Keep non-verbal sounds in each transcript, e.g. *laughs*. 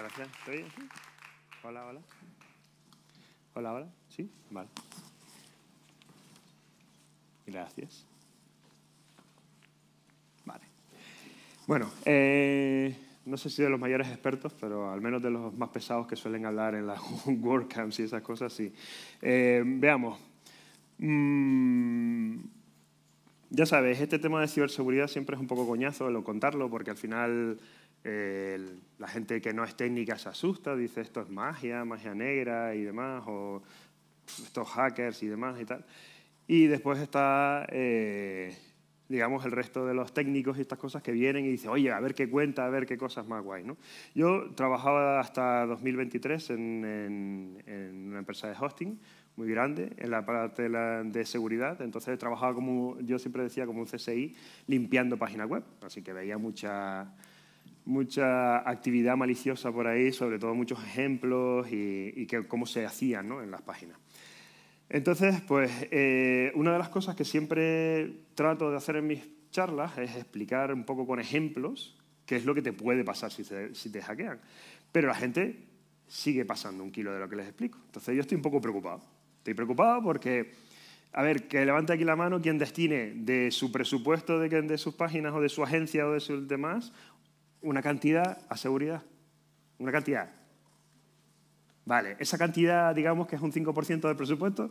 gracias. ¿Estoy Hola, hola. Hola, hola. ¿Sí? Vale. Gracias. Vale. Bueno, eh, no sé si de los mayores expertos, pero al menos de los más pesados que suelen hablar en las *laughs* WordCamps y esas cosas, sí. Eh, veamos. Mm, ya sabes, este tema de ciberseguridad siempre es un poco coñazo lo contarlo, porque al final la gente que no es técnica se asusta, dice esto es magia, magia negra y demás, o estos hackers y demás y tal. Y después está, eh, digamos, el resto de los técnicos y estas cosas que vienen y dicen, oye, a ver qué cuenta, a ver qué cosas más guay. ¿no? Yo trabajaba hasta 2023 en, una empresa de hosting muy grande en la parte de, seguridad. Entonces trabajaba como, yo siempre decía, como un CSI, limpiando página web. Así que veía mucha, mucha actividad maliciosa por ahí, sobre todo muchos ejemplos y, cómo se hacían en las páginas. Entonces, pues eh, una de las cosas que siempre trato de hacer en mis charlas es explicar un poco con ejemplos qué es lo que te puede pasar si te, hackean. Pero la gente sigue pasando un kilo de lo que les explico. Entonces yo estoy un poco preocupado. Estoy preocupado porque, a ver, que levante aquí la mano quien destine de su presupuesto de sus páginas o de su agencia o de sus demás una cantidad a seguridad. Una cantidad. Vale, esa cantidad, digamos que es un 5% del presupuesto.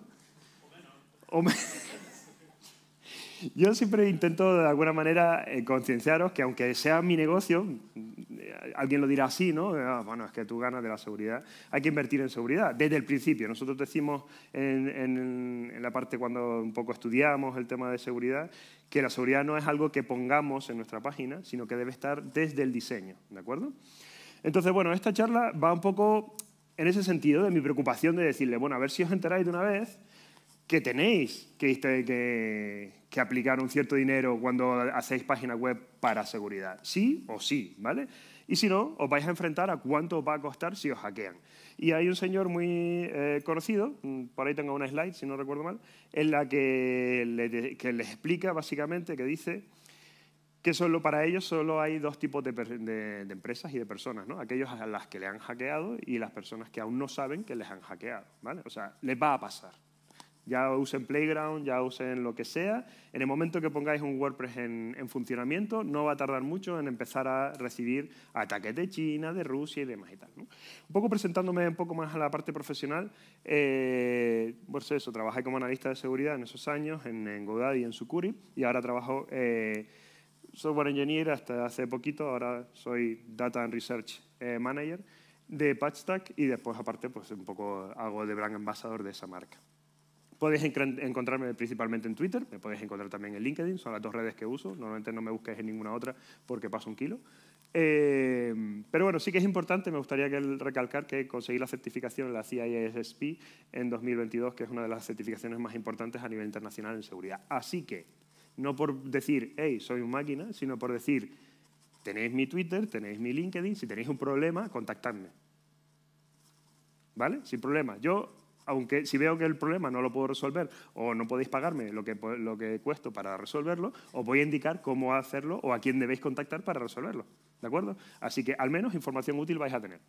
*laughs* Yo siempre intento de alguna manera eh, concienciaros que aunque sea mi negocio, eh, alguien lo dirá así, ¿no? Ah, bueno, es que tú ganas de la seguridad. Hay que invertir en seguridad desde el principio. Nosotros decimos en, en la parte cuando un poco estudiamos el tema de seguridad que la seguridad no es algo que pongamos en nuestra página, sino que debe estar desde el diseño, ¿de acuerdo? Entonces, bueno, esta charla va un poco en ese sentido de mi preocupación de decirle, bueno, a ver si os enteráis de una vez que tenéis que, aplicar un cierto dinero cuando hacéis página web para seguridad. Sí o sí, ¿vale? Y si no, os vais a enfrentar a cuánto os va a costar si os hackean. Y hay un señor muy eh, conocido, mm, por ahí tengo una slide, si no recuerdo mal, en la que, le, explica básicamente que dice que solo para ellos solo hay dos tipos de, empresas y de personas, ¿no? Aquellos a las que le han hackeado y las personas que aún no saben que les han hackeado, ¿vale? O sea, les va a pasar, ya usen Playground, ya usen lo que sea, en el momento que pongáis un WordPress en, funcionamiento, no va a tardar mucho en empezar a recibir ataques de China, de Rusia y demás y tal. Un poco presentándome un poco más a la parte profesional, eh, pues eso, trabajé como analista de seguridad en esos años en, en Godaddy y en Sucuri, y ahora trabajo eh, software engineer hasta hace poquito, ahora soy Data and Research eh, Manager de PatchTag y después aparte pues un poco hago de brand ambassador de esa marca. Podéis encontrarme principalmente en Twitter, me podéis encontrar también en LinkedIn, son las dos redes que uso. Normalmente no me busquéis en ninguna otra porque paso un kilo. Eh, pero bueno, sí que es importante, me gustaría recalcar que conseguí la certificación, de la CISSP, en 2022, que es una de las certificaciones más importantes a nivel internacional en seguridad. Así que, no por decir, hey, soy un máquina, sino por decir, tenéis mi Twitter, tenéis mi LinkedIn, si tenéis un problema, contactadme. ¿Vale? Sin problema. Yo aunque si veo que el problema no lo puedo resolver o no podéis pagarme lo que, lo cuesto para resolverlo, os voy a indicar cómo hacerlo o a quién debéis contactar para resolverlo. ¿De acuerdo? Así que al menos información útil vais a tener.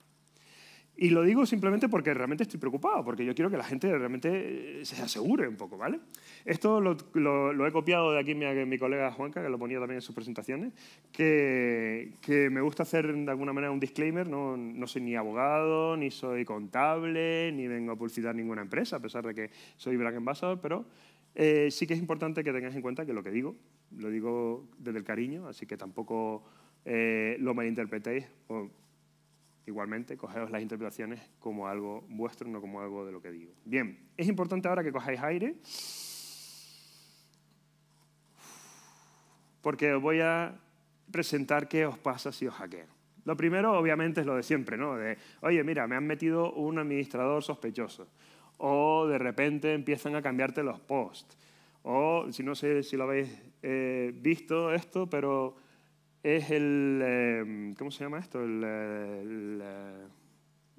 Y lo digo simplemente porque realmente estoy preocupado, porque yo quiero que la gente realmente eh, se asegure un poco, ¿vale? Esto lo, he copiado de aquí mi, colega Juanca, que lo ponía también en sus presentaciones, que, que me gusta hacer de alguna manera un disclaimer, no, soy ni abogado, ni soy contable, ni vengo a publicitar ninguna empresa, a pesar de que soy Black Ambassador, pero eh, sí que es importante que tengáis en cuenta que lo que digo, lo digo desde el cariño, así que tampoco eh, lo malinterpretéis. O, Igualmente, cogeos las interpretaciones como algo vuestro, no como algo de lo que digo. Bien, es importante ahora que cojáis aire, porque os voy a presentar qué os pasa si os hackean. Lo primero, obviamente, es lo de siempre, ¿no? De, oye, mira, me han metido un administrador sospechoso. O de repente empiezan a cambiarte los posts. O, si no sé si lo habéis eh, visto esto, pero es el, eh, ¿cómo se llama esto? Eh, eh,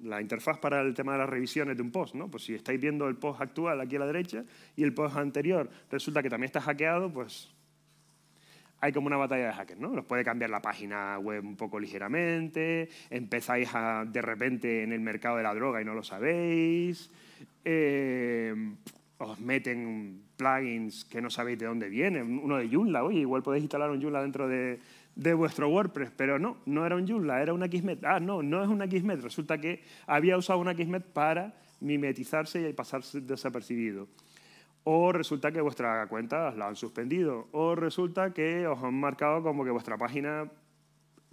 la interfaz para el tema de las revisiones de un post, ¿no? Pues si estáis viendo el post actual aquí a la derecha y el post anterior resulta que también está hackeado, pues hay como una batalla de hackers, ¿no? Los puede cambiar la página web un poco ligeramente, empezáis de repente en el mercado de la droga y no lo sabéis, os meten plugins que no sabéis de dónde vienen, uno de Joomla, oye, igual podéis instalar un Joomla dentro de, de vuestro WordPress, pero no, no era un Joomla, era una Kismet. Ah, no, no es una XMET, Resulta que había usado una XMET para mimetizarse y pasarse desapercibido. O resulta que vuestra cuenta la han suspendido. O resulta que os han marcado como que vuestra página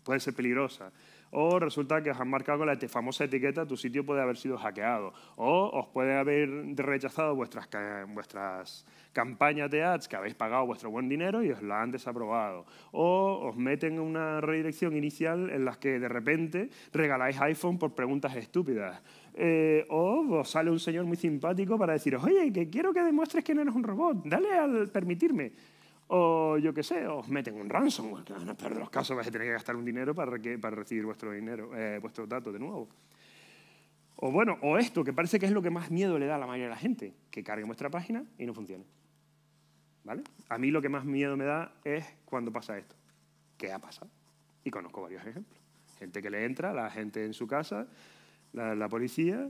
puede ser peligrosa o resulta que os han marcado con la famosa etiqueta tu sitio puede haber sido hackeado, o os pueden haber rechazado vuestras, vuestras campañas de ads que habéis pagado vuestro buen dinero y os la han desaprobado, o os meten en una redirección inicial en la que de repente regaláis iPhone por preguntas estúpidas. Eh, o os sale un señor muy simpático para deciros, oye, que quiero que demuestres que no eres un robot, dale al permitirme o yo qué sé, os meten un ransomware, en el peor los casos vais a tener que gastar un dinero para, recibir vuestro dinero, eh, vuestros datos de nuevo. O bueno, o esto, que parece que es lo que más miedo le da a la mayoría de la gente, que cargue vuestra página y no funcione. ¿Vale? A mí lo que más miedo me da es cuando pasa esto, ¿Qué ha pasado. Y conozco varios ejemplos. Gente que le entra, la gente en su casa, la policía,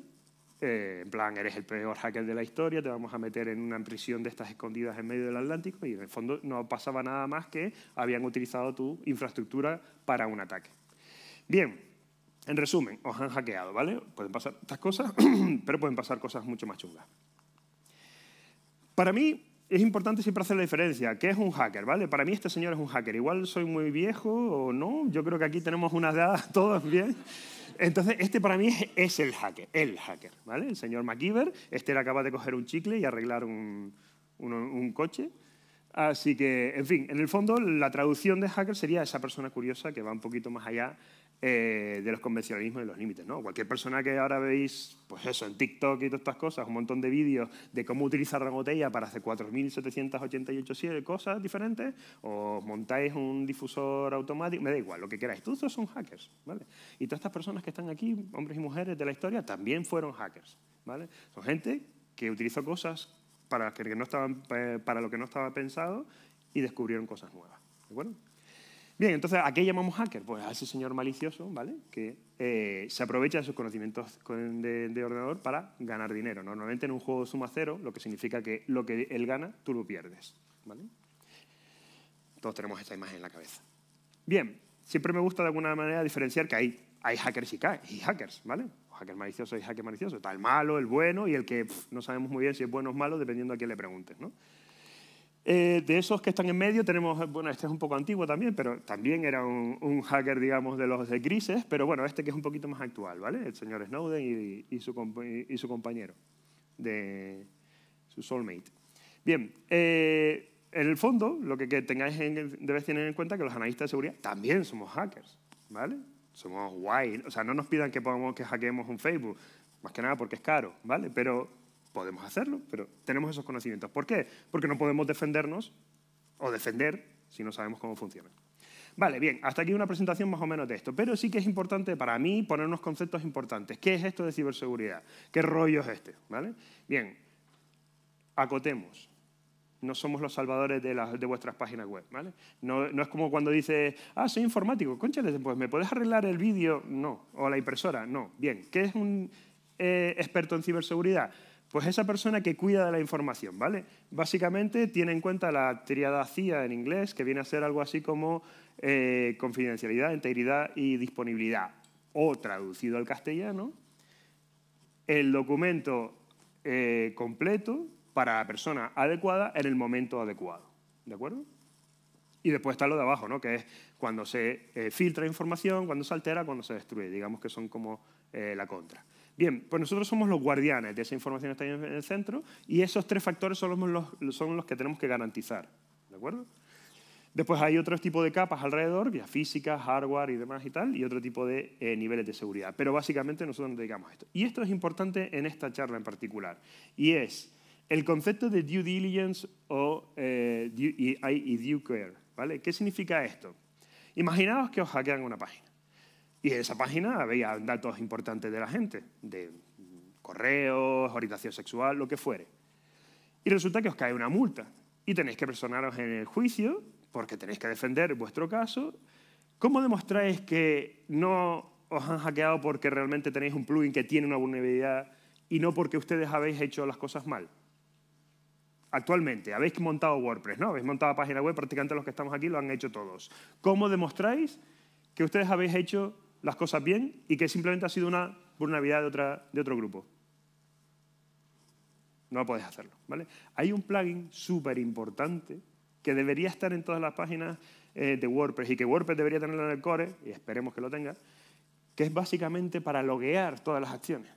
eh, en plan, eres el peor hacker de la historia, te vamos a meter en una prisión de estas escondidas en medio del Atlántico y en el fondo no pasaba nada más que habían utilizado tu infraestructura para un ataque. Bien, en resumen, os han hackeado, ¿vale? Pueden pasar estas cosas, *clears throat* pero pueden pasar cosas mucho más chungas. Para mí, es importante siempre hacer la diferencia. ¿Qué es un hacker? ¿vale? Para mí este señor es un hacker. Igual soy muy viejo o no. Yo creo que aquí tenemos unas dadas *laughs* todas bien. Entonces, este para mí es, el hacker, el hacker, ¿vale? El señor McKeever, este era capaz de coger un chicle y arreglar un, un coche. Así que, en fin, en el fondo la traducción de hacker sería esa persona curiosa que va un poquito más allá eh, de los convencionalismos y los límites. ¿no? Cualquier persona que ahora veis, pues eso, en TikTok y todas estas cosas, un montón de vídeos de cómo utilizar la botella para hacer 4.788 eh, cosas diferentes, o montáis un difusor automático, me da igual, lo que queráis. Todos son hackers, ¿vale? Y todas estas personas que están aquí, hombres y mujeres de la historia, también fueron hackers, ¿vale? Son gente que utilizó cosas para, que no estaban, eh, para lo que no estaba pensado y descubrieron cosas nuevas, ¿de acuerdo? Bien, entonces, ¿a qué llamamos hacker? Pues a ese señor malicioso, ¿vale? Que eh, se aprovecha de sus conocimientos de, ordenador para ganar dinero. Normalmente en un juego suma cero, lo que significa que lo que él gana, tú lo pierdes, ¿vale? Todos tenemos esta imagen en la cabeza. Bien, siempre me gusta de alguna manera diferenciar que hay, hay hackers y, hackers, ¿vale? O hackers maliciosos y hackers maliciosos. Está el malo, el bueno y el que no sabemos muy bien si es bueno o malo, dependiendo a quién le preguntes, ¿no? Eh, de esos que están en medio tenemos, eh, bueno, este es un poco antiguo también, pero también era un, hacker, digamos, de los de grises, pero bueno, este que es un poquito más actual, ¿vale? El señor Snowden y, y, su, compañero, de su soulmate. Bien, eh, en el fondo, lo que, que tengáis en, debes tener en cuenta que los analistas de seguridad también somos hackers, ¿vale? Somos guay, o sea, no nos pidan que, podamos que hackeemos un Facebook, más que nada porque es caro, ¿vale? Pero podemos hacerlo, pero tenemos esos conocimientos. ¿Por qué? Porque no podemos defendernos o defender si no sabemos cómo funciona. Vale, bien, hasta aquí una presentación más o menos de esto, pero sí que es importante para mí poner unos conceptos importantes. ¿Qué es esto de ciberseguridad? ¿Qué rollo es este? ¿Vale? Bien, acotemos. No somos los salvadores de, de vuestras páginas web, ¿vale? No, es como cuando dices, ah, soy informático, conchales, pues me puedes arreglar el vídeo, no, o la impresora, no. Bien, ¿qué es un eh, experto en ciberseguridad? Pues esa persona que cuida de la información, ¿vale? Básicamente tiene en cuenta la triada CIA en inglés, que viene a ser algo así como eh, confidencialidad, integridad y disponibilidad. O traducido al castellano, el documento eh, completo para la persona adecuada en el momento adecuado. ¿De acuerdo? Y después está lo de abajo, ¿no? que es cuando se eh, filtra información, cuando se altera, cuando se destruye. Digamos que son como la contra. Bien, pues nosotros somos los guardianes de esa información que está en el centro y esos tres factores son los, que tenemos que garantizar. ¿De acuerdo? Después hay otro tipo de capas alrededor, vía física, hardware y demás y tal, y otro tipo de eh, niveles de seguridad. Pero básicamente nosotros nos dedicamos a esto. Y esto es importante en esta charla en particular. Y es el concepto de due diligence o, eh, due, y, due care. ¿vale? ¿Qué significa esto? Imaginaos que os hackean una página. Y en esa página había datos importantes de la gente, de correos, orientación sexual, lo que fuere. Y resulta que os cae una multa y tenéis que personaros en el juicio porque tenéis que defender vuestro caso. ¿Cómo demostráis que no os han hackeado porque realmente tenéis un plugin que tiene una vulnerabilidad y no porque ustedes habéis hecho las cosas mal? Actualmente, habéis montado WordPress, ¿no? Habéis montado página web, prácticamente los que estamos aquí lo han hecho todos. ¿Cómo demostráis que ustedes habéis hecho las cosas bien y que simplemente ha sido una vulnerabilidad de, otra, de otro grupo. No puedes hacerlo, ¿vale? Hay un plugin súper importante que debería estar en todas las páginas eh, de WordPress y que WordPress debería tenerlo en el core, y esperemos que lo tenga, que es básicamente para loguear todas las acciones.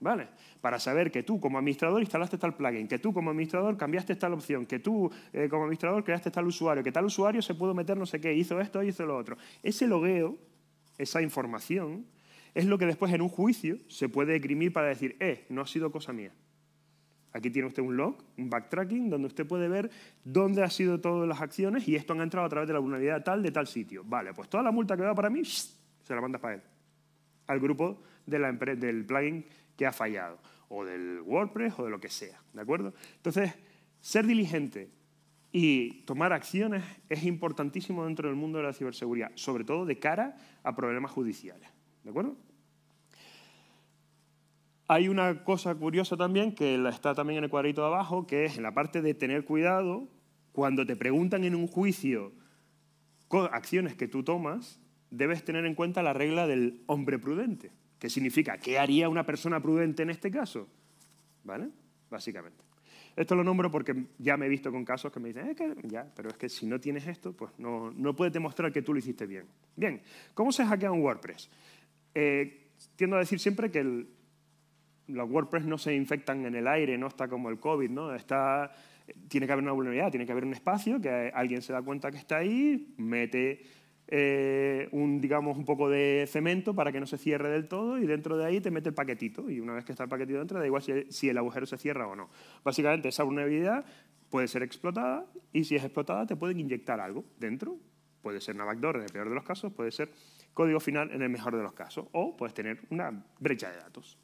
¿Vale? Para saber que tú como administrador instalaste tal plugin, que tú como administrador cambiaste tal opción, que tú eh, como administrador creaste tal usuario, que tal usuario se pudo meter no sé qué, hizo esto, hizo lo otro. Ese logueo esa información es lo que después en un juicio se puede esgrimir para decir, eh, no ha sido cosa mía. Aquí tiene usted un log, un backtracking, donde usted puede ver dónde han sido todas las acciones y esto han entrado a través de la vulnerabilidad tal de tal sitio. Vale, pues toda la multa que va para mí, se la mandas para él, al grupo de la del plugin que ha fallado, o del WordPress o de lo que sea. ¿De acuerdo? Entonces, ser diligente, y tomar acciones es importantísimo dentro del mundo de la ciberseguridad, sobre todo de cara a problemas judiciales. ¿De acuerdo? Hay una cosa curiosa también que está también en el cuadrito de abajo, que es en la parte de tener cuidado, cuando te preguntan en un juicio acciones que tú tomas, debes tener en cuenta la regla del hombre prudente, que significa, ¿qué haría una persona prudente en este caso? ¿Vale? Básicamente. Esto lo nombro porque ya me he visto con casos que me dicen, eh, que ya, pero es que si no tienes esto, pues no, no puedes demostrar que tú lo hiciste bien. Bien, ¿cómo se hackea un WordPress? Eh, tiendo a decir siempre que los WordPress no se infectan en el aire, no está como el COVID, ¿no? Está, tiene que haber una vulnerabilidad, tiene que haber un espacio que alguien se da cuenta que está ahí, mete eh, un, digamos, un poco de cemento para que no se cierre del todo y dentro de ahí te mete el paquetito y una vez que está el paquetito dentro da igual si, el agujero se cierra o no. Básicamente esa vulnerabilidad puede ser explotada y si es explotada te pueden inyectar algo dentro. Puede ser una backdoor en el peor de los casos, puede ser código final en el mejor de los casos o puedes tener una brecha de datos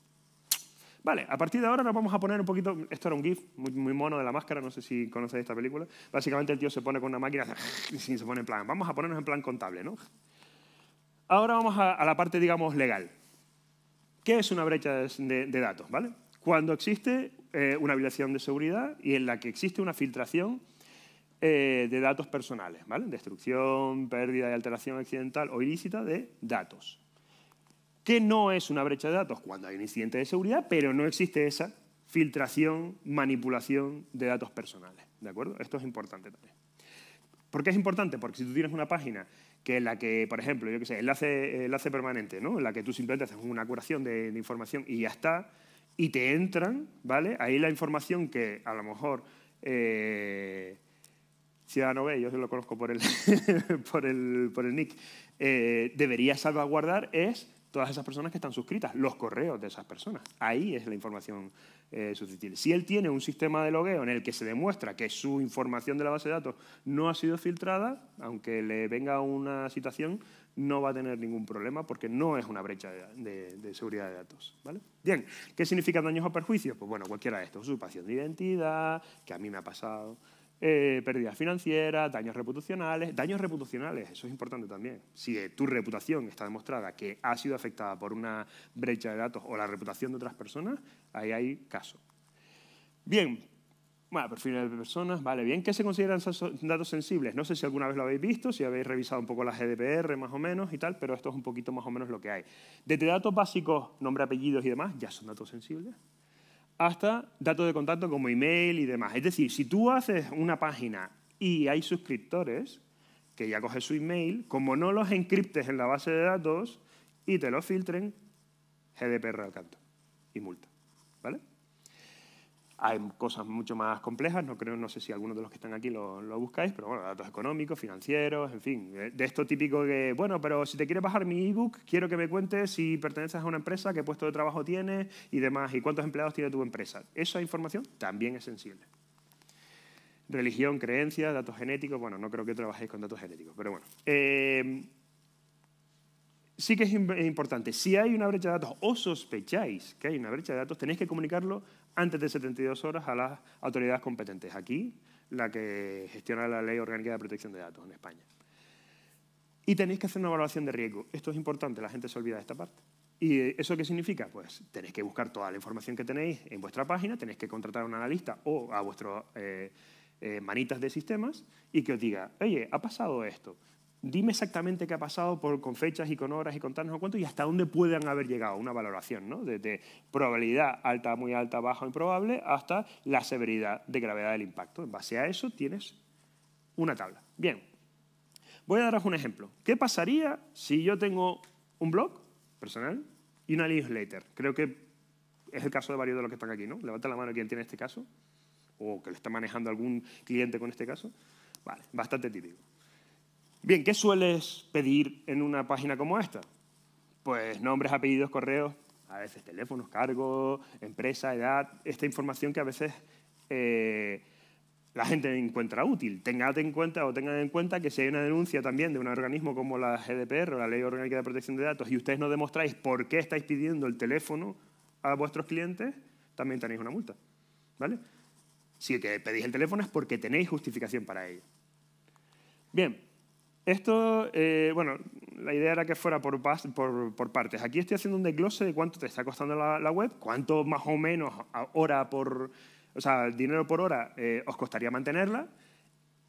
a partir de ahora nos vamos a poner un poquito... Esto era un GIF muy, mono de la máscara, no sé si conocéis esta película. Básicamente el tío se pone con una máquina *laughs* y se pone en plan... Vamos a ponernos en plan contable, Ahora vamos a, la parte, digamos, legal. ¿Qué es una brecha de, datos? ¿vale? Cuando existe eh, una violación de seguridad y en la que existe una filtración eh, de datos personales, Destrucción, pérdida y alteración accidental o ilícita de datos que no es una brecha de datos cuando hay un incidente de seguridad, pero no existe esa filtración, manipulación de datos personales. ¿De acuerdo? Esto es importante también. ¿Por qué es importante? Porque si tú tienes una página que es la que, por ejemplo, yo qué sé, enlace, enlace permanente, ¿no? en la que tú simplemente haces una curación de, información y ya está, y te entran, ¿vale? Ahí la información que a lo mejor eh, no B, yo lo conozco por el, *laughs* por el, nick, eh, debería salvaguardar es todas esas personas que están suscritas, los correos de esas personas. Ahí es la información eh, Si él tiene un sistema de logueo en el que se demuestra que su información de la base de datos no ha sido filtrada, aunque le venga una situación, no va a tener ningún problema porque no es una brecha de, seguridad de datos. ¿vale? Bien, ¿qué significa daños o perjuicios? Pues bueno, cualquiera de estos, usurpación de identidad, que a mí me ha pasado, eh, pérdidas financieras, daños reputacionales. Daños reputacionales, eso es importante también. Si eh, tu reputación está demostrada que ha sido afectada por una brecha de datos o la reputación de otras personas, ahí hay caso. Bien, bueno, perfiles de personas, vale, bien. ¿Qué se consideran datos sensibles? No sé si alguna vez lo habéis visto, si habéis revisado un poco la GDPR e más o menos y tal, pero esto es un poquito más o menos lo que hay. Desde datos básicos, nombre, apellidos y demás, ya son datos sensibles hasta datos de contacto como email y demás. Es decir, si tú haces una página y hay suscriptores que ya coges su email, como no los encriptes en la base de datos y te los filtren, GDPR al canto y multa. ¿Vale? Hay cosas mucho más complejas, no creo, no sé si alguno de los que están aquí lo, buscáis, pero bueno, datos económicos, financieros, en fin, eh, de esto típico que, bueno, pero si te quieres bajar mi ebook, quiero que me cuentes si perteneces a una empresa, qué puesto de trabajo tienes y demás, y cuántos empleados tiene tu empresa. Esa información también es sensible. Religión, creencias, datos genéticos, bueno, no creo que trabajéis con datos genéticos, pero bueno. Eh, sí que es importante. Si hay una brecha de datos o sospecháis que hay una brecha de datos, tenéis que comunicarlo antes de 72 horas a las autoridades competentes. Aquí, la que gestiona la Ley Orgánica de Protección de Datos en España. Y tenéis que hacer una evaluación de riesgo. Esto es importante, la gente se olvida de esta parte. ¿Y eso qué significa? Pues tenéis que buscar toda la información que tenéis en vuestra página, tenéis que contratar a un analista o a vuestros eh, eh, manitas de sistemas y que os diga, oye, ha pasado esto, dime exactamente qué ha pasado con fechas y con horas y contarnos cuánto, y hasta dónde pueden haber llegado, una valoración, ¿no? Desde probabilidad alta, muy alta, baja, improbable, hasta la severidad de gravedad del impacto. En base a eso tienes una tabla. Bien, voy a daros un ejemplo. ¿Qué pasaría si yo tengo un blog personal y una newsletter? Creo que es el caso de varios de los que están aquí, ¿no? Levanta la mano quien tiene este caso, o que lo está manejando algún cliente con este caso. Vale, bastante típico. Bien, ¿qué sueles pedir en una página como esta? Pues nombres, apellidos, correos, a veces teléfonos, cargo, empresa, edad, esta información que a veces eh, la gente encuentra útil. Tengad en cuenta o tengan en cuenta que si hay una denuncia también de un organismo como la GDPR, o la Ley Orgánica de Protección de Datos, y ustedes no demostráis por qué estáis pidiendo el teléfono a vuestros clientes, también tenéis una multa. ¿Vale? Si que pedís el teléfono es porque tenéis justificación para ello. Bien, esto, eh, bueno, la idea era que fuera por, partes. Aquí estoy haciendo un desglose de cuánto te está costando la, web, cuánto más o menos hora por, o sea, dinero por hora eh, os costaría mantenerla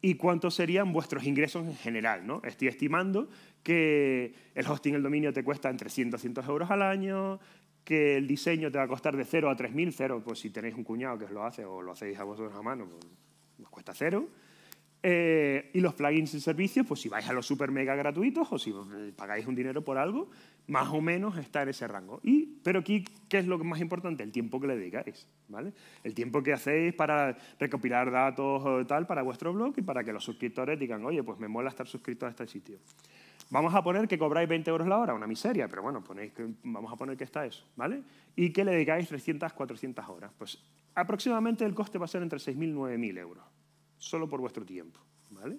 y cuántos serían vuestros ingresos en general. ¿no? Estoy estimando que el hosting, el dominio te cuesta entre 100 y 200 euros al año, que el diseño te va a costar de 0 a 3.000, 0 pues si tenéis un cuñado que os lo hace o lo hacéis a vosotros a mano, pues os cuesta cero. Eh, y los plugins y servicios, pues si vais a los super mega gratuitos o si pagáis un dinero por algo, más o menos está en ese rango. Y, pero aquí, ¿qué es lo más importante? El tiempo que le dedicáis, ¿vale? El tiempo que hacéis para recopilar datos o tal para vuestro blog y para que los suscriptores digan, oye, pues me mola estar suscrito a este sitio. Vamos a poner que cobráis 20 euros la hora, una miseria, pero bueno, ponéis que, vamos a poner que está eso, ¿vale? Y que le dedicáis 300, 400 horas. Pues aproximadamente el coste va a ser entre 6.000 y 9.000 euros solo por vuestro tiempo. ¿vale?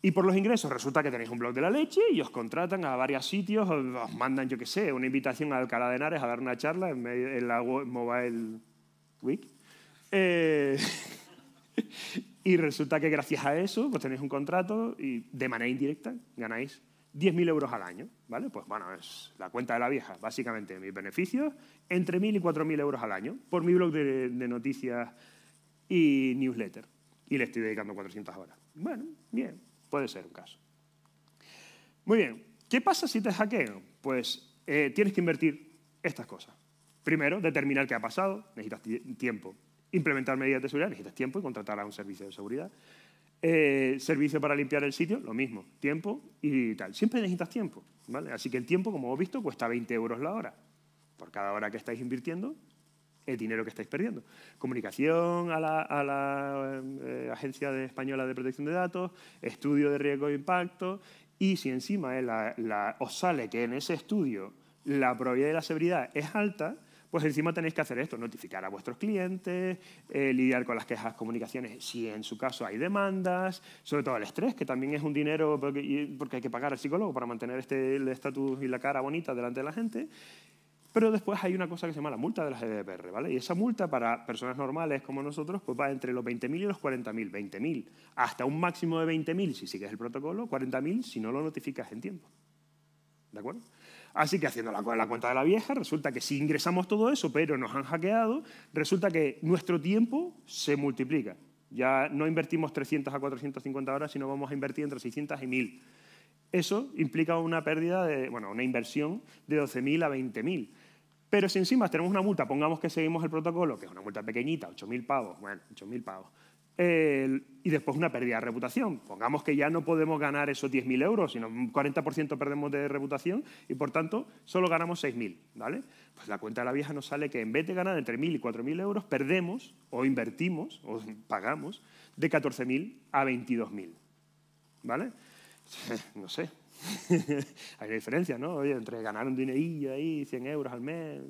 Y por los ingresos, resulta que tenéis un blog de la leche y os contratan a varios sitios, os mandan, yo qué sé, una invitación a Alcalá de Henares a dar una charla en, en la Mobile Week. Eh, *laughs* y resulta que gracias a eso, pues tenéis un contrato y de manera indirecta ganáis 10.000 euros al año, ¿vale? Pues bueno, es la cuenta de la vieja, básicamente mis beneficios, entre 1.000 y 4.000 euros al año por mi blog de, de noticias y newsletter y le estoy dedicando 400 horas. Bueno, bien, puede ser un caso. Muy bien, ¿qué pasa si te hackean? Pues eh, tienes que invertir estas cosas. Primero, determinar qué ha pasado, necesitas tiempo. Implementar medidas de seguridad, necesitas tiempo y contratar a un servicio de seguridad. Eh, servicio para limpiar el sitio, lo mismo, tiempo y tal. Siempre necesitas tiempo, ¿vale? Así que el tiempo, como he visto, cuesta 20 euros la hora. Por cada hora que estáis invirtiendo, el dinero que estáis perdiendo. Comunicación a la, eh, Agencia Española de Protección de Datos, estudio de riesgo de impacto, y si encima eh, la, os sale que en ese estudio la probabilidad de la severidad es alta, pues encima tenéis que hacer esto, notificar a vuestros clientes, eh, lidiar con las quejas, comunicaciones, si en su caso hay demandas, sobre todo el estrés, que también es un dinero porque, porque hay que pagar al psicólogo para mantener este, el estatus y la cara bonita delante de la gente. Pero después hay una cosa que se llama la multa de la GDPR, e ¿vale? Y esa multa para personas normales como nosotros pues va entre los 20.000 y los 40.000. 20.000 hasta un máximo de 20.000 si sigues el protocolo, 40.000 si no lo notificas en tiempo. ¿De acuerdo? Así que haciendo la, cuenta de la vieja, resulta que si ingresamos todo eso, pero nos han hackeado, resulta que nuestro tiempo se multiplica. Ya no invertimos 300 a 450 horas, sino vamos a invertir entre 600 y 1000. Eso implica una pérdida de, bueno, una inversión de 12.000 a 20.000. Pero si encima tenemos una multa, pongamos que seguimos el protocolo, que es una multa pequeñita, 8.000 pavos, bueno, 8.000 pavos, y después una pérdida de reputación. Pongamos que ya no podemos ganar esos 10.000 euros, sino un 40% perdemos de reputación y por tanto solo ganamos 6.000, ¿vale? Pues la cuenta de la vieja nos sale que en vez de ganar entre 1.000 y 4.000 euros, perdemos o invertimos o *laughs* pagamos de 14.000 a 22.000, ¿vale? *laughs* no sé, *laughs* hay una diferencia, ¿no? Oye, entre ganar un dinerillo ahí, 100 euros al mes,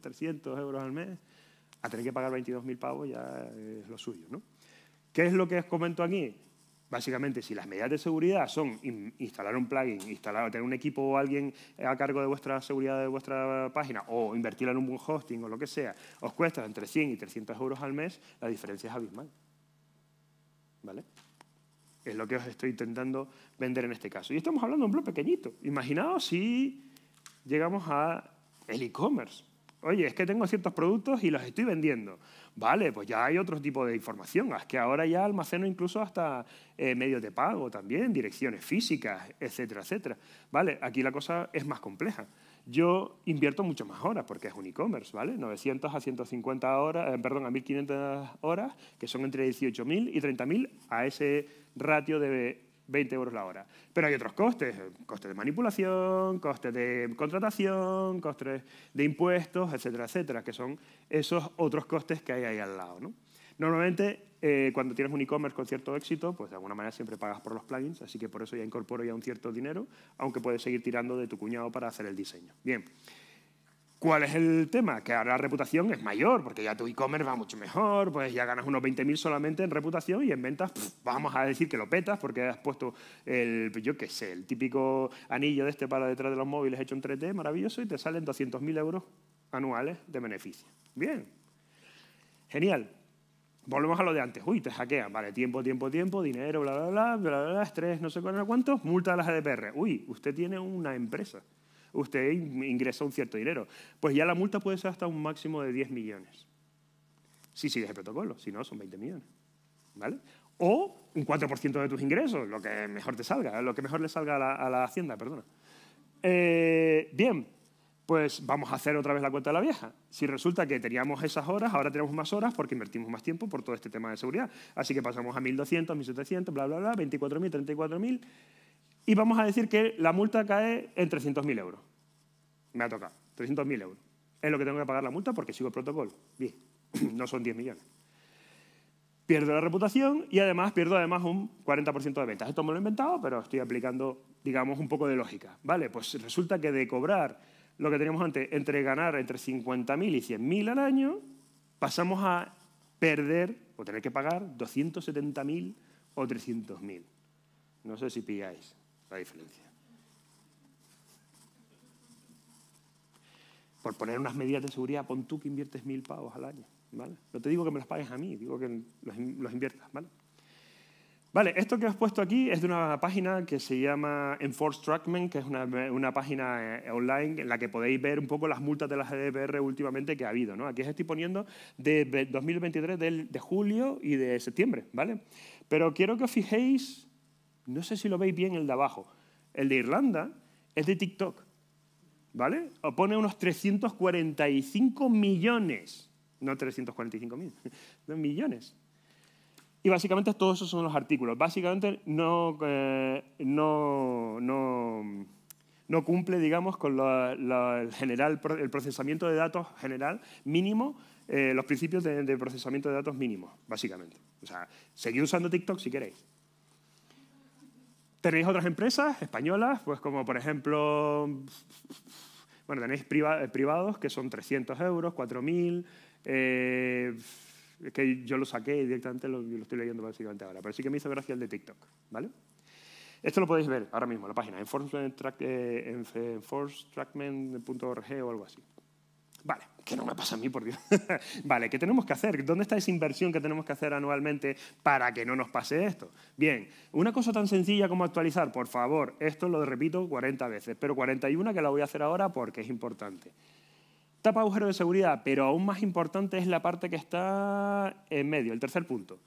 300 eh, euros al mes, a tener que pagar 22.000 pavos ya es lo suyo, ¿no? ¿Qué es lo que os comento aquí? Básicamente, si las medidas de seguridad son instalar un plugin, instalar, tener un equipo o alguien a cargo de vuestra seguridad de vuestra página o invertirla en un buen hosting o lo que sea, os cuesta entre 100 y 300 euros al mes, la diferencia es abismal. ¿Vale? es lo que os estoy intentando vender en este caso. Y estamos hablando de un blog pequeñito. Imaginaos si llegamos a el e-commerce. Oye, es que tengo ciertos productos y los estoy vendiendo. Vale, pues ya hay otro tipo de información. Es que ahora ya almaceno incluso hasta eh, medios de pago también, direcciones físicas, etcétera, etcétera. Vale, aquí la cosa es más compleja. Yo invierto mucho más horas porque es un e-commerce, ¿vale? 900 a 150 horas, eh, perdón, a 1500 horas, que son entre 18.000 y 30.000 a ese ratio de 20 euros la hora. Pero hay otros costes, costes de manipulación, costes de contratación, costes de impuestos, etcétera, etcétera, que son esos otros costes que hay ahí al lado. ¿no? Normalmente, eh, cuando tienes un e-commerce con cierto éxito, pues de alguna manera siempre pagas por los plugins, así que por eso ya incorporo ya un cierto dinero, aunque puedes seguir tirando de tu cuñado para hacer el diseño. Bien, ¿Cuál es el tema? Que ahora la reputación es mayor, porque ya tu e-commerce va mucho mejor, pues ya ganas unos 20.000 solamente en reputación y en ventas, vamos a decir que lo petas porque has puesto el, yo qué sé, el típico anillo de este para detrás de los móviles hecho en 3D, maravilloso, y te salen 200.000 euros anuales de beneficio. Bien, genial. Volvemos a lo de antes. Uy, te hackean. Vale, tiempo, tiempo, tiempo, dinero, bla, bla, bla, bla, bla, estrés, no sé cuánto, multa de las ADPR. Uy, usted tiene una empresa usted ingresa un cierto dinero. Pues ya la multa puede ser hasta un máximo de 10 millones. Si sigues el protocolo, si no, son 20 millones. ¿Vale? O un 4% de tus ingresos, lo que mejor te salga, lo que mejor le salga a la, hacienda, perdona. Eh, bien, pues vamos a hacer otra vez la cuenta de la vieja. Si resulta que teníamos esas horas, ahora tenemos más horas porque invertimos más tiempo por todo este tema de seguridad. Así que pasamos a 1.200, 1.700, bla, bla, bla, 24.000, 34.000 y vamos a decir que la multa cae en 300.000 euros. Me ha tocado, 300.000 euros. Es lo que tengo que pagar la multa porque sigo el protocolo. Bien, *clears throat* no son 10 millones. Pierdo la reputación y además pierdo además un 40% de ventas. Esto me lo he inventado, pero estoy aplicando, digamos, un poco de lógica. Vale, pues resulta que de cobrar lo que teníamos antes, entre ganar entre 50.000 y 100.000 al año, pasamos a perder o tener que pagar 270.000 o 300.000. No sé si pilláis la diferencia. Por poner unas medidas de seguridad, pon tú que inviertes mil pavos al año. ¿vale? No te digo que me las pagues a mí, digo que los, inviertas. ¿vale? Vale, esto que os he puesto aquí es de una página que se llama Enforce Trackman, que es una, página eh, online en la que podéis ver un poco las multas de la GDPR e últimamente que ha habido. ¿no? Aquí os estoy poniendo de 2023, de, de julio y de septiembre, ¿vale? Pero quiero que os fijéis no sé si lo veis bien el de abajo. El de Irlanda es de TikTok. ¿Vale? O pone unos 345 millones. No 345 mil, *laughs* millones. Y básicamente todos esos son los artículos. Básicamente no, eh, no, no, cumple, digamos, con el, general, el procesamiento de datos general mínimo, eh, los principios de, procesamiento de datos mínimos, básicamente. O sea, seguid usando TikTok si queréis. Tenéis otras empresas españolas, pues como por ejemplo, bueno, tenéis eh, privados que son 300 euros, 4.000, eh, que yo lo saqué directamente lo, estoy leyendo básicamente ahora, pero sí que me hizo gracia el de TikTok, ¿vale? Esto lo podéis ver ahora mismo en la página, enforcetrackman.org eh, o algo así. Vale que no me pasa a mí, por Dios. *laughs* vale, ¿qué tenemos que hacer? ¿Dónde está esa inversión que tenemos que hacer anualmente para que no nos pase esto? Bien, una cosa tan sencilla como actualizar, por favor, esto lo repito 40 veces, pero 41 que la voy a hacer ahora porque es importante. Tapa agujero de seguridad, pero aún más importante es la parte que está en medio, el tercer punto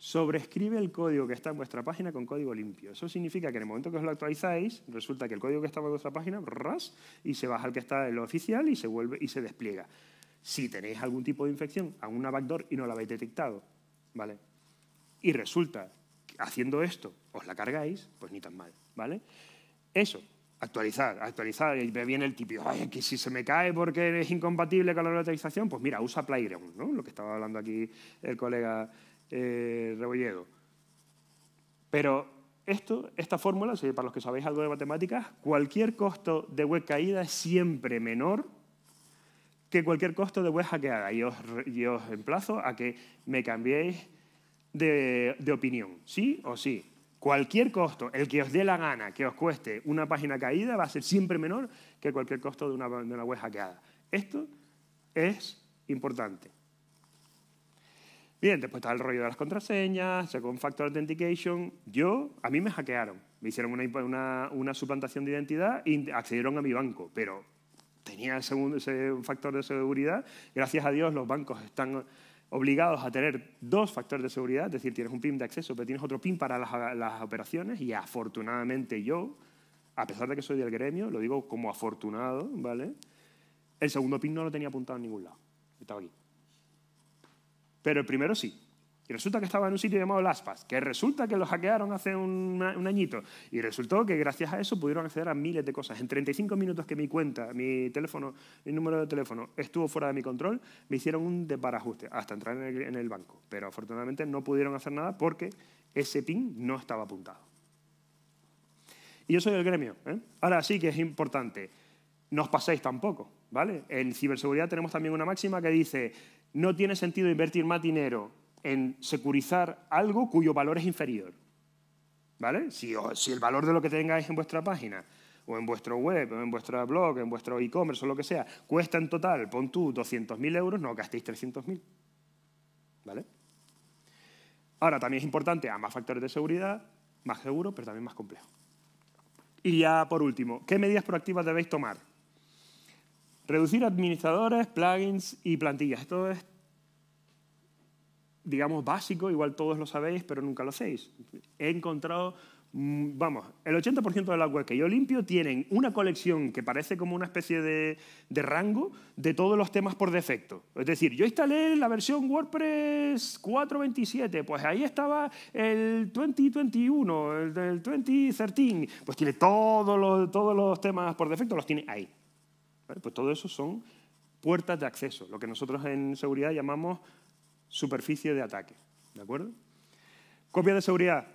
sobrescribe el código que está en vuestra página con código limpio. Eso significa que en el momento que os lo actualizáis, resulta que el código que estaba en vuestra página, ras, y se baja al que está en lo oficial y se, vuelve, y se despliega. Si tenéis algún tipo de infección a una backdoor y no la habéis detectado, ¿vale? Y resulta, que haciendo esto, os la cargáis, pues ni tan mal, ¿vale? Eso, actualizar, actualizar, y viene el típico, ay, que si se me cae porque es incompatible con la actualización, pues mira, usa Playground, ¿no? Lo que estaba hablando aquí el colega eh, Rebolledo. Pero esto, esta fórmula, para los que sabéis algo de matemáticas, cualquier costo de web caída es siempre menor que cualquier costo de web hackeada. Y os, y emplazo a que me cambiéis de, de opinión, sí o sí. Cualquier costo, el que os dé la gana, que os cueste una página caída, va a ser siempre menor que cualquier costo de una, de una web hackeada. Esto es importante. Bien, después está el rollo de las contraseñas, un Factor Authentication. Yo, a mí me hackearon. Me hicieron una, suplantación de identidad y accedieron a mi banco, pero tenía ese, ese factor de seguridad. Gracias a Dios los bancos están obligados a tener dos factores de seguridad, es decir, tienes un PIN de acceso, pero tienes otro PIN para las, operaciones y afortunadamente yo, a pesar de que soy del gremio, lo digo como afortunado, ¿vale? El segundo PIN no lo tenía apuntado en ningún lado, estaba aquí. Pero el primero sí. Y resulta que estaba en un sitio llamado LastPass, que resulta que lo hackearon hace un, añito. Y resultó que gracias a eso pudieron acceder a miles de cosas. En 35 minutos que mi cuenta, mi teléfono, mi número de teléfono estuvo fuera de mi control, me hicieron un desbarajuste hasta entrar en el, banco. Pero afortunadamente no pudieron hacer nada porque ese PIN no estaba apuntado. Y yo soy del gremio. ¿eh? Ahora sí que es importante, no os paséis tampoco. ¿vale? En ciberseguridad tenemos también una máxima que dice no tiene sentido invertir más dinero en securizar algo cuyo valor es inferior. ¿Vale? Si, el valor de lo que tengáis en vuestra página o en vuestro web, o en vuestro blog, en vuestro e-commerce o lo que sea, cuesta en total, pon tú 200.000 euros, no gastéis 300.000. ¿Vale? Ahora, también es importante, a más factores de seguridad, más seguro, pero también más complejo. Y ya por último, ¿qué medidas proactivas debéis tomar? Reducir administradores, plugins y plantillas. Esto es, digamos, básico, igual todos lo sabéis, pero nunca lo hacéis. He encontrado, mm, vamos, el 80% de la web que yo limpio tienen una colección que parece como una especie de, rango de todos los temas por defecto. Es decir, yo instalé la versión WordPress 4.27, pues ahí estaba el 2021, el del 2013, pues tiene todos todos los temas por defecto, los tiene ahí. Pues todo eso son puertas de acceso, lo que nosotros en seguridad llamamos superficie de ataque. ¿De acuerdo? Copia de seguridad.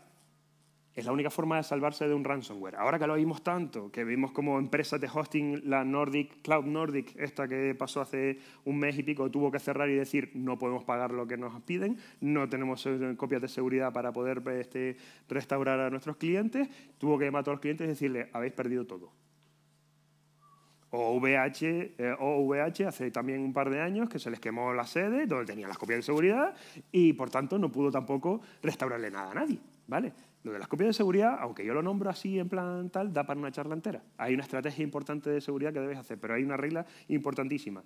Es la única forma de salvarse de un ransomware. Ahora que lo vimos tanto, que vimos como empresas de hosting, la Nordic, Cloud Nordic, esta que pasó hace un mes y pico, tuvo que cerrar y decir no podemos pagar lo que nos piden, no tenemos eh, copias de seguridad para poder este, restaurar a nuestros clientes, tuvo que llamar a todos los clientes y decirle habéis perdido todo. O VH, eh, OVH hace también un par de años que se les quemó la sede donde tenían las copias de seguridad y por tanto no pudo tampoco restaurarle nada a nadie. ¿vale? Lo de las copias de seguridad, aunque yo lo nombro así en plan tal, da para una charla entera. Hay una estrategia importante de seguridad que debes hacer, pero hay una regla importantísima.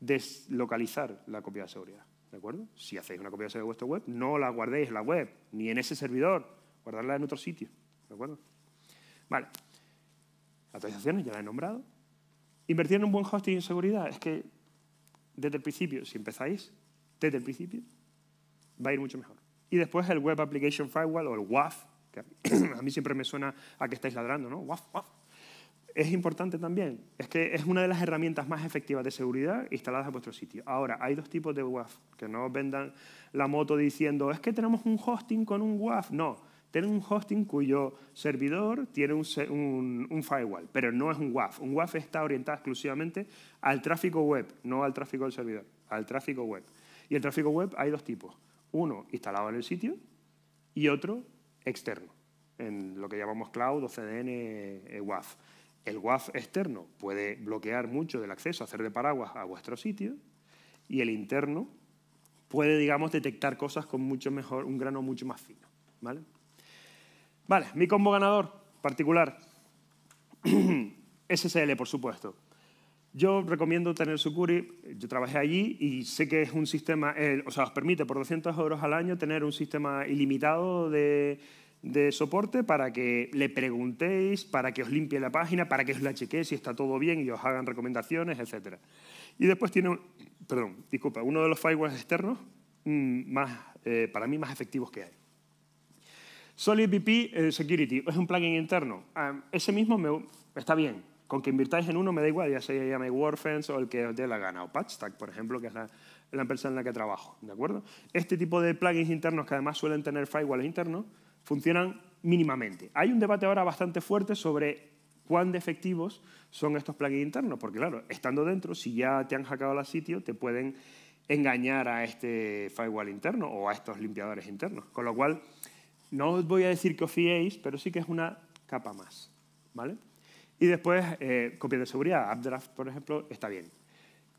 Deslocalizar la copia de seguridad. ¿De acuerdo? Si hacéis una copia de seguridad de vuestro web, no la guardéis en la web, ni en ese servidor, guardarla en otro sitio. ¿De acuerdo? Vale. Actualizaciones, ya la he nombrado. Invertir en un buen hosting en seguridad es que desde el principio, si empezáis desde el principio, va a ir mucho mejor. Y después el Web Application Firewall o el WAF, que *clears throat* a mí siempre me suena a que estáis ladrando, ¿no? WAF, WAF. Es importante también, es que es una de las herramientas más efectivas de seguridad instaladas en vuestro sitio. Ahora, hay dos tipos de WAF, que no vendan la moto diciendo, es que tenemos un hosting con un WAF. No, Tener un hosting cuyo servidor tiene un, firewall, pero no es un WAF. Un WAF está orientado exclusivamente al tráfico web, no al tráfico del servidor, al tráfico web. Y el tráfico web hay dos tipos. Uno instalado en el sitio y otro externo, en lo que llamamos cloud o CDN eh, WAF. El WAF externo puede bloquear mucho del acceso, hacer de paraguas a vuestro sitio, y el interno puede, digamos, detectar cosas con mucho mejor, un grano mucho más fino. ¿vale? Vale, mi combo ganador particular. SSL, *clears throat* por supuesto. Yo recomiendo tener Sucuri, yo trabajé allí y sé que es un sistema, o sea, os permite por 200 euros al año tener un sistema ilimitado de, soporte para que le preguntéis, para que os limpie la página, para que os la chequee si está todo bien y os hagan recomendaciones, etc. Y después tiene, perdón, disculpa, uno de los firewalls externos mm, más, eh, para mí más efectivos que hay. SolidVP eh, Security es un plugin interno. Ah, ese mismo me, está bien. Con que invirtáis en uno me da igual, ya se llame Warfence o el que os dé la gana, o PatchTag, por ejemplo, que es la, empresa en la que trabajo. ¿de acuerdo? Este tipo de plugins internos, que además suelen tener firewall internos, funcionan mínimamente. Hay un debate ahora bastante fuerte sobre cuán defectivos son estos plugins internos, porque claro, estando dentro, si ya te han hackeado la sitio, te pueden engañar a este firewall interno o a estos limpiadores internos. Con lo cual, no os voy a decir que os fiéis, pero sí que es una capa más. ¿vale? Y después, eh, copia de seguridad, AppDraft, por ejemplo, está bien.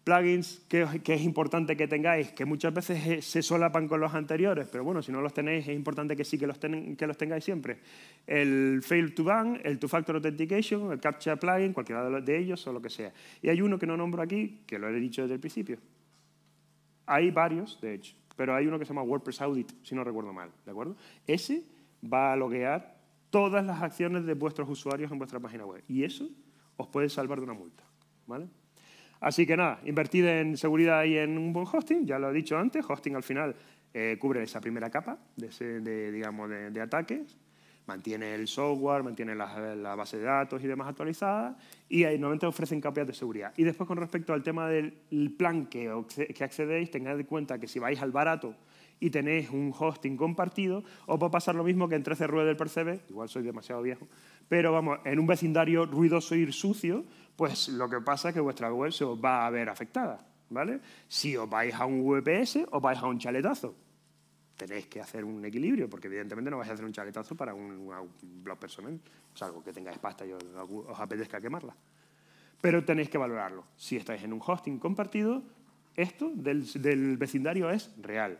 Plugins que, es importante que tengáis, que muchas veces eh, se solapan con los anteriores, pero bueno, si no los tenéis, es importante que sí que los, que los tengáis siempre. El Fail to Ban, el Two Factor Authentication, el Captcha Plugin, cualquiera de ellos o lo que sea. Y hay uno que no nombro aquí, que lo he dicho desde el principio. Hay varios, de hecho pero hay uno que se llama WordPress Audit, si no recuerdo mal, ¿de acuerdo? Ese va a loguear todas las acciones de vuestros usuarios en vuestra página web y eso os puede salvar de una multa, ¿vale? Así que nada, invertid en seguridad y en un buen hosting, ya lo he dicho antes, hosting al final eh, cubre esa primera capa de, digamos, de ataques, mantiene el software, mantiene la, base de datos y demás actualizada y normalmente ofrecen copias de seguridad. Y después con respecto al tema del plan que, que accedéis, tened en cuenta que si vais al barato y tenéis un hosting compartido, os va a pasar lo mismo que en 13 ruedas del Percebe, igual soy demasiado viejo, pero vamos, en un vecindario ruidoso y sucio, pues lo que pasa es que vuestra web se os va a ver afectada, ¿vale? Si os vais a un VPS, os vais a un chaletazo tenéis que hacer un equilibrio, porque evidentemente no vais a hacer un chaletazo para un, blog personal, o algo que tengáis pasta y os, apetezca quemarla. Pero tenéis que valorarlo. Si estáis en un hosting compartido, esto del, vecindario es real.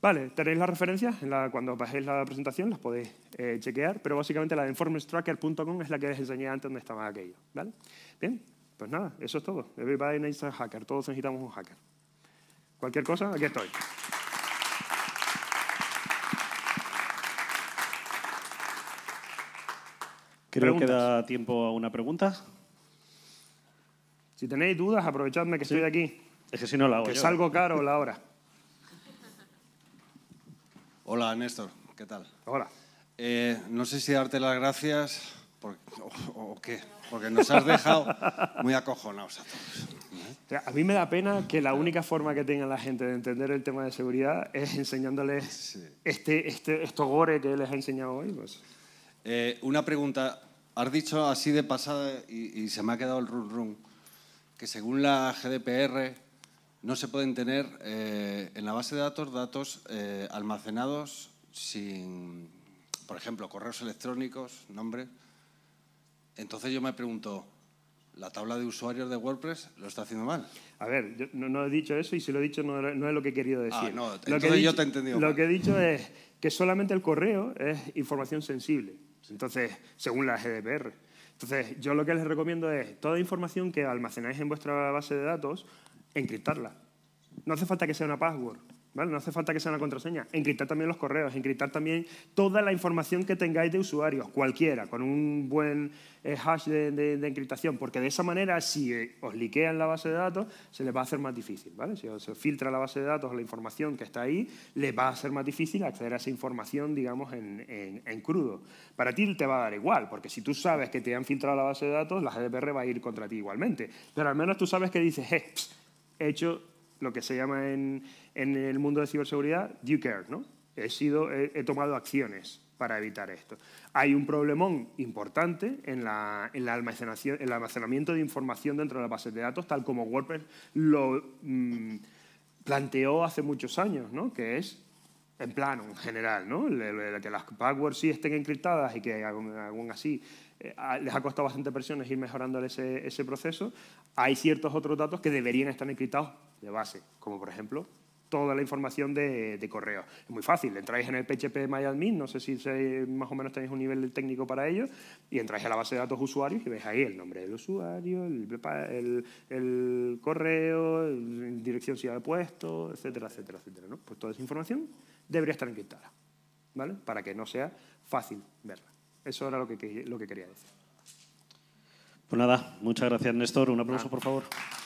Vale, tenéis las referencias, en la, cuando bajéis la presentación las podéis eh, chequear, pero básicamente la de informestracker.com es la que les enseñé antes donde estaba aquello. ¿vale? Bien, pues nada, eso es todo. Everybody needs a hacker, todos necesitamos un hacker. Cualquier cosa, aquí estoy. Creo que da tiempo a una pregunta. Si tenéis dudas, aprovechadme que estoy aquí. Es que si no la hago. Que salgo caro la hora. Hola, Néstor. ¿Qué tal? Hola. Eh, no sé si darte las gracias por, o, qué, porque nos has dejado muy acojonados a todos. a mí me da pena que la única forma que tenga la gente de entender el tema de seguridad es enseñándoles estos este, este, esto gore que les he enseñado hoy. Pues. Eh, una pregunta. Has dicho así de pasada y, se me ha quedado el run run que según la GDPR no se pueden tener eh, en la base de datos datos eh, almacenados sin, por ejemplo, correos electrónicos, nombre. Entonces yo me pregunto, ¿la tabla de usuarios de WordPress lo está haciendo mal? A ver, yo no, he dicho eso y si lo he dicho no, es lo que he querido decir. Ah, no, lo yo te he entendido. Lo que he dicho es que solamente el correo es información sensible. Entonces, según la GDPR. Entonces, yo lo que les recomiendo es toda información que almacenáis en vuestra base de datos, encriptarla. No hace falta que sea una password, no hace falta que sea una contraseña. Encriptar también los correos, encriptar también toda la información que tengáis de usuarios, cualquiera, con un buen eh, hash de, encriptación, porque de esa manera, si eh, os liquean la base de datos, se les va a hacer más difícil. ¿vale? Si os filtra la base de datos, la información que está ahí, les va a ser más difícil acceder a esa información, digamos, en, crudo. Para ti te va a dar igual, porque si tú sabes que te han filtrado la base de datos, la GDPR va a ir contra ti igualmente. Pero al menos tú sabes que dices, eh, he hecho lo que se llama en, en el mundo de ciberseguridad due care, ¿no? He, sido, he, tomado acciones para evitar esto. Hay un problemón importante en, la, en la almacenación, el almacenamiento de información dentro de las bases de datos, tal como WordPress lo mm, planteó hace muchos años, ¿no? que es en plano, en general, ¿no? que las passwords sí estén encriptadas y que aún, así eh, les ha costado bastante presiones ir mejorando ese, ese proceso hay ciertos otros datos que deberían estar encriptados de base, como por ejemplo toda la información de, correo. Es muy fácil, entráis en el PHP MyAdmin, no sé si más o menos tenéis un nivel técnico para ello, y entráis a la base de datos usuarios y veis ahí el nombre del usuario, el, correo, la dirección si ha puesto, etcétera, etcétera, etcétera. Pues toda esa información debería estar encriptada, ¿vale? Para que no sea fácil verla. Eso era lo lo que quería decir. Pues nada, muchas gracias Néstor. Un aplauso, por favor.